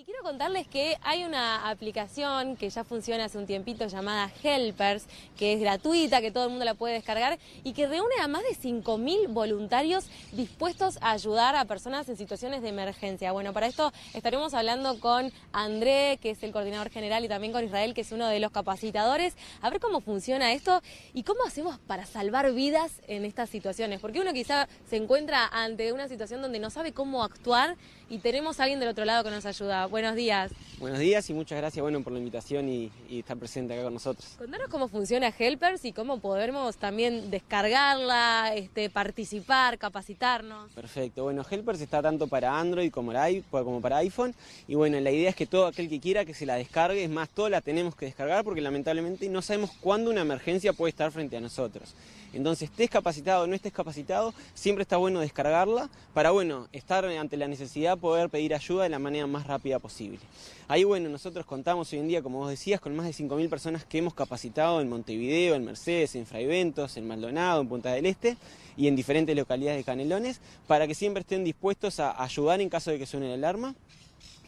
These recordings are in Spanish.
Y quiero contarles que hay una aplicación que ya funciona hace un tiempito llamada Helpers, que es gratuita, que todo el mundo la puede descargar y que reúne a más de 5.000 voluntarios dispuestos a ayudar a personas en situaciones de emergencia. Bueno, para esto estaremos hablando con André, que es el coordinador general, y también con Israel, que es uno de los capacitadores, a ver cómo funciona esto y cómo hacemos para salvar vidas en estas situaciones. Porque uno quizá se encuentra ante una situación donde no sabe cómo actuar y tenemos a alguien del otro lado que nos ayuda buenos días. Buenos días y muchas gracias bueno, por la invitación y, estar presente acá con nosotros. Contanos cómo funciona Helpers y cómo podemos también descargarla, este, participar, capacitarnos. Perfecto, bueno, Helpers está tanto para Android pues, como para iPhone y bueno, la idea es que todo aquel que quiera que se la descargue, es más, todo la tenemos que descargar porque lamentablemente no sabemos cuándo una emergencia puede estar frente a nosotros. Entonces, estés capacitado o no estés capacitado, siempre está bueno descargarla para, bueno, estar ante la necesidad poder pedir ayuda de la manera más rápida posible. Ahí, bueno, nosotros contamos hoy en día, como vos decías, con más de 5.000 personas que hemos capacitado en Montevideo, en Mercedes, en Fraiventos, en Maldonado, en Punta del Este y en diferentes localidades de Canelones, para que siempre estén dispuestos a ayudar en caso de que suene la alarma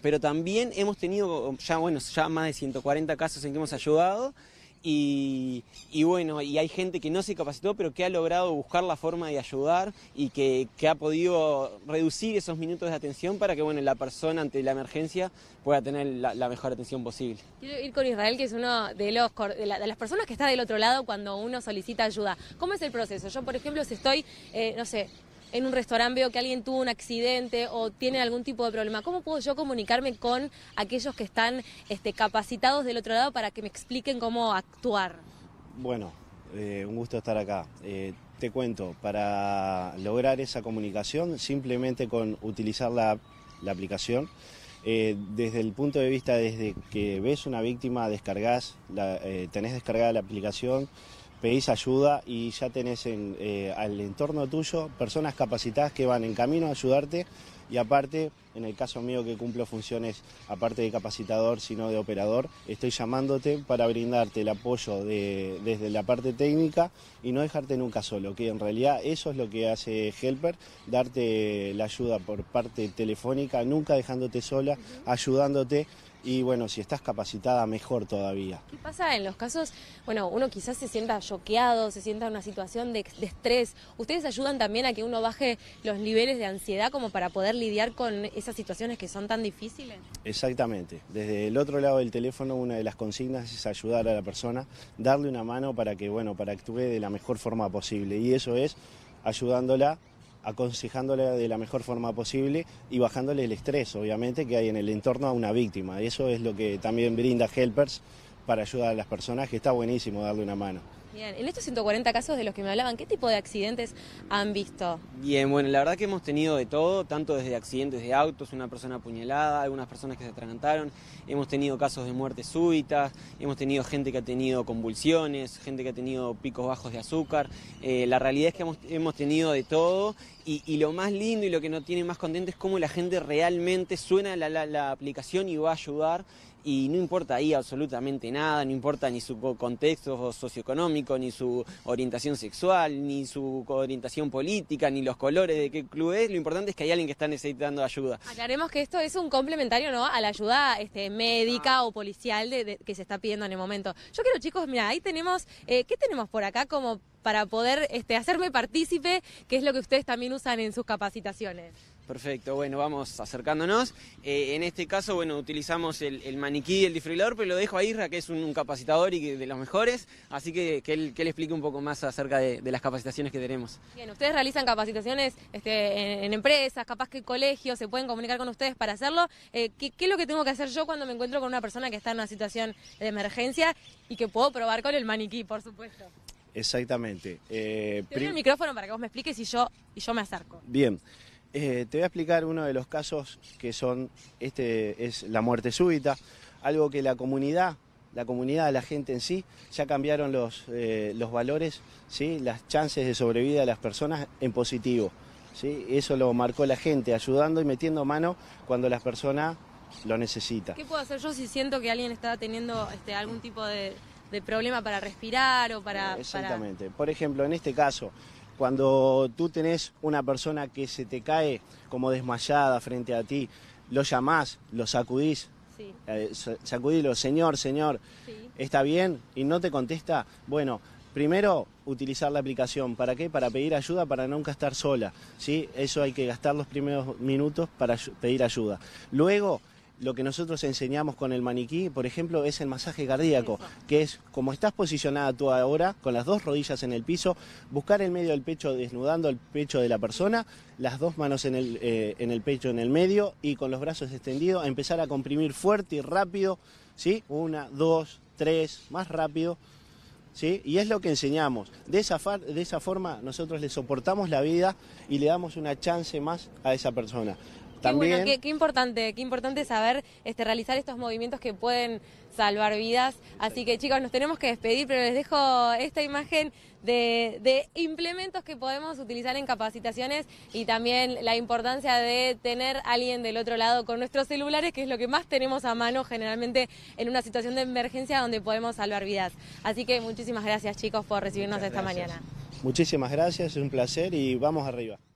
pero también hemos tenido ya, bueno, ya más de 140 casos en que hemos ayudado y, bueno, y hay gente que no se capacitó, pero que ha logrado buscar la forma de ayudar y que, ha podido reducir esos minutos de atención para que bueno, la persona ante la emergencia pueda tener la, mejor atención posible. Quiero ir con Israel, que es uno de, los, de, las personas que está del otro lado cuando uno solicita ayuda. ¿Cómo es el proceso? Yo, por ejemplo, si estoy, eh, no sé, en un restaurante veo que alguien tuvo un accidente o tiene algún tipo de problema, ¿cómo puedo yo comunicarme con aquellos que están este, capacitados del otro lado para que me expliquen cómo actuar? Bueno, eh, un gusto estar acá. Eh, te cuento, para lograr esa comunicación, simplemente con utilizar la, aplicación, eh, desde el punto de vista desde que ves una víctima, descargas, tenés descargada la aplicación, pedís ayuda y ya tenés eh, al entorno tuyo personas capacitadas que van en camino a ayudarte y aparte, en el caso mío que cumplo funciones, aparte de capacitador, sino de operador, estoy llamándote para brindarte el apoyo desde la parte técnica y no dejarte nunca solo, que en realidad eso es lo que hace Helper, darte la ayuda por parte telefónica, nunca dejándote sola, ayudándote y bueno, si estás capacitada, mejor todavía. ¿Qué pasa en los casos? Bueno, uno quizás se sienta choqueado, se sienta en una situación de, de estrés. ¿Ustedes ayudan también a que uno baje los niveles de ansiedad como para poder lidiar con esas situaciones que son tan difíciles? Exactamente. Desde el otro lado del teléfono, una de las consignas es ayudar a la persona, darle una mano para que, bueno, para actúe de la mejor forma posible. Y eso es ayudándola aconsejándole de la mejor forma posible y bajándole el estrés, obviamente, que hay en el entorno a una víctima. Y Eso es lo que también brinda Helpers para ayudar a las personas, que está buenísimo darle una mano. Bien, en estos 140 casos de los que me hablaban, ¿qué tipo de accidentes han visto? Bien, bueno, la verdad que hemos tenido de todo, tanto desde accidentes de autos, una persona apuñalada, algunas personas que se atragantaron, hemos tenido casos de muertes súbitas, hemos tenido gente que ha tenido convulsiones, gente que ha tenido picos bajos de azúcar, eh, la realidad es que hemos, tenido de todo y, lo más lindo y lo que no tiene más contento es cómo la gente realmente suena la, la aplicación y va a ayudar y no importa ahí absolutamente nada, no importa ni su contexto socioeconómico, ni su orientación sexual, ni su orientación política, ni los colores de qué club es, lo importante es que hay alguien que está necesitando ayuda. Aclaremos que esto es un complementario ¿no? a la ayuda este, médica o policial de, que se está pidiendo en el momento. Yo quiero, chicos, mira, ahí tenemos, eh, ¿qué tenemos por acá como para poder este, hacerme partícipe, que es lo que ustedes también usan en sus capacitaciones? Perfecto, bueno, vamos acercándonos. Eh, en este caso, bueno, utilizamos el, maniquí y el desfibrilador, pero lo dejo a Isra, que es un, capacitador y que, de los mejores, así que, que él, explique un poco más acerca de, las capacitaciones que tenemos. Bien, ustedes realizan capacitaciones este, en, empresas, capaz que colegios, se pueden comunicar con ustedes para hacerlo. Eh, ¿qué, es lo que tengo que hacer yo cuando me encuentro con una persona que está en una situación de emergencia y que puedo probar con el maniquí, por supuesto? Exactamente. Eh, el micrófono para que vos me expliques y yo, y yo me acerco. Bien. Eh, te voy a explicar uno de los casos que son, este es la muerte súbita, algo que la comunidad, la comunidad, la gente en sí, ya cambiaron los, eh, los valores, ¿sí? las chances de sobrevida de las personas en positivo. ¿sí? Eso lo marcó la gente, ayudando y metiendo mano cuando las personas lo necesita. ¿Qué puedo hacer yo si siento que alguien está teniendo este, algún tipo de, problema para respirar o para... Exactamente. Por ejemplo, en este caso, cuando tú tenés una persona que se te cae como desmayada frente a ti, lo llamás, lo sacudís, sí. Eh, señor, señor, ¿está bien? Y no te contesta, bueno, Primero, utilizar la aplicación. ¿Para qué? Para pedir ayuda, para nunca estar sola. ¿sí? Eso hay que gastar los primeros minutos para pedir ayuda. Luego, lo que nosotros enseñamos con el maniquí, por ejemplo, es el masaje cardíaco, que es como estás posicionada tú ahora, con las dos rodillas en el piso, buscar el medio del pecho desnudando el pecho de la persona, las dos manos en el, eh, en el pecho en el medio y con los brazos extendidos, empezar a comprimir fuerte y rápido, ¿sí? Una, dos, tres, más rápido. ¿Sí? Y es lo que enseñamos. De esa, de esa forma nosotros le soportamos la vida y le damos una chance más a esa persona. Qué, importante, qué importante saber este, realizar estos movimientos que pueden salvar vidas. Así que chicos, nos tenemos que despedir, pero les dejo esta imagen de, implementos que podemos utilizar en capacitaciones y también la importancia de tener a alguien del otro lado con nuestros celulares, que es lo que más tenemos a mano generalmente en una situación de emergencia donde podemos salvar vidas. Así que muchísimas gracias chicos por recibirnos esta mañana. Muchísimas gracias, es un placer y vamos arriba.